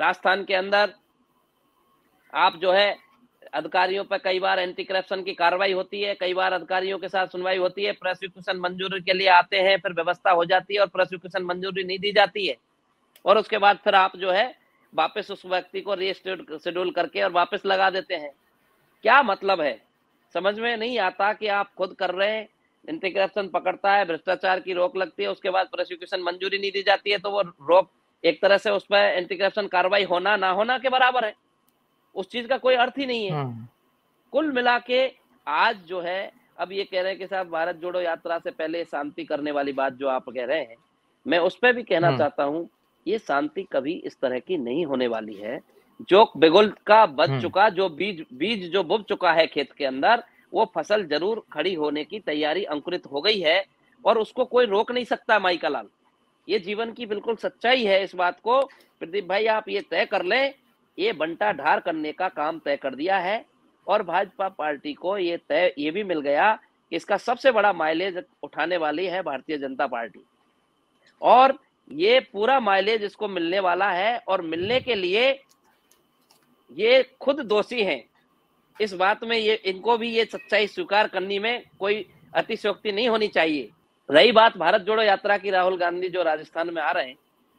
राजस्थान के अंदर आप जो है अधिकारियों पर कई बार एंटी करप्शन की कार्रवाई होती है कई बार अधिकारियों के साथ सुनवाई होती है प्रोसिक्यूशन मंजूरी के लिए आते हैं फिर व्यवस्था हो जाती है और प्रोसिक्यूशन मंजूरी नहीं दी जाती है और उसके बाद फिर आप जो है वापस उस व्यक्ति को रीशेड्यूल करके और वापस लगा देते हैं क्या मतलब है समझ में नहीं आता कि आप खुद कर रहे हैं एंटी करप्शन पकड़ता है भ्रष्टाचार की रोक लगती है उसके बाद प्रोसिक्यूशन मंजूरी नहीं दी जाती है तो वो रोक एक तरह से उसमें एंटी करप्शन कार्रवाई होना ना होना के बराबर है उस चीज का कोई अर्थ ही नहीं है हाँ। कुल मिला के आज जो है अब ये कह रहे हैं कि साहब भारत जोड़ो यात्रा से पहले शांति करने वाली बात जो आप कह रहे हैं मैं उस पर भी कहना हाँ। चाहता हूँ ये शांति कभी इस तरह की नहीं होने वाली है जो बेगुल का बच हाँ। चुका जो बीज बीज जो बुब चुका है खेत के अंदर वो फसल जरूर खड़ी होने की तैयारी अंकुरित हो गई है और उसको कोई रोक नहीं सकता माइका लाल ये जीवन की बिल्कुल सच्चाई है इस बात को प्रदीप भाई आप ये तय कर लें ये बंटा ढार करने का काम तय कर दिया है और भाजपा पार्टी को ये तय ये भी मिल गया कि इसका सबसे बड़ा माइलेज उठाने वाली है भारतीय जनता पार्टी और ये पूरा माइलेज इसको मिलने वाला है और मिलने के लिए ये खुद दोषी हैं इस बात में ये इनको भी ये सच्चाई स्वीकार करने में कोई अतिशोक्ति नहीं होनी चाहिए रही बात भारत जोड़ो यात्रा की राहुल गांधी जो राजस्थान में आ रहे हैं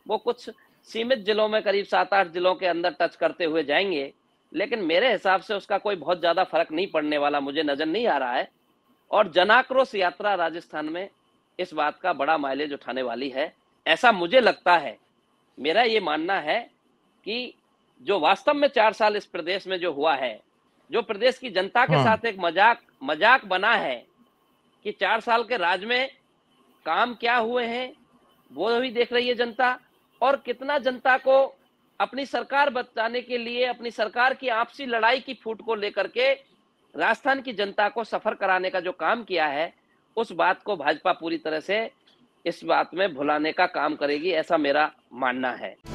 वो कुछ सीमित जिलों में करीब सात आठ जिलों के अंदर टच करते हुए जाएंगे लेकिन मेरे हिसाब से उसका कोई बहुत ज्यादा फर्क नहीं पड़ने वाला मुझे नजर नहीं आ रहा है और जनाक्रोश यात्रा राजस्थान में इस बात का बड़ा माइलेज उठाने वाली है ऐसा मुझे लगता है मेरा ये मानना है कि जो वास्तव में चार साल इस प्रदेश में जो हुआ है जो प्रदेश की जनता के हाँ। साथ एक मजाक मजाक बना है कि चार साल के राज में काम क्या हुए हैं वो भी देख रही है जनता और कितना जनता को अपनी सरकार बचाने के लिए अपनी सरकार की आपसी लड़ाई की फूट को लेकर के राजस्थान की जनता को सफर कराने का जो काम किया है उस बात को भाजपा पूरी तरह से इस बात में भुलाने का काम करेगी ऐसा मेरा मानना है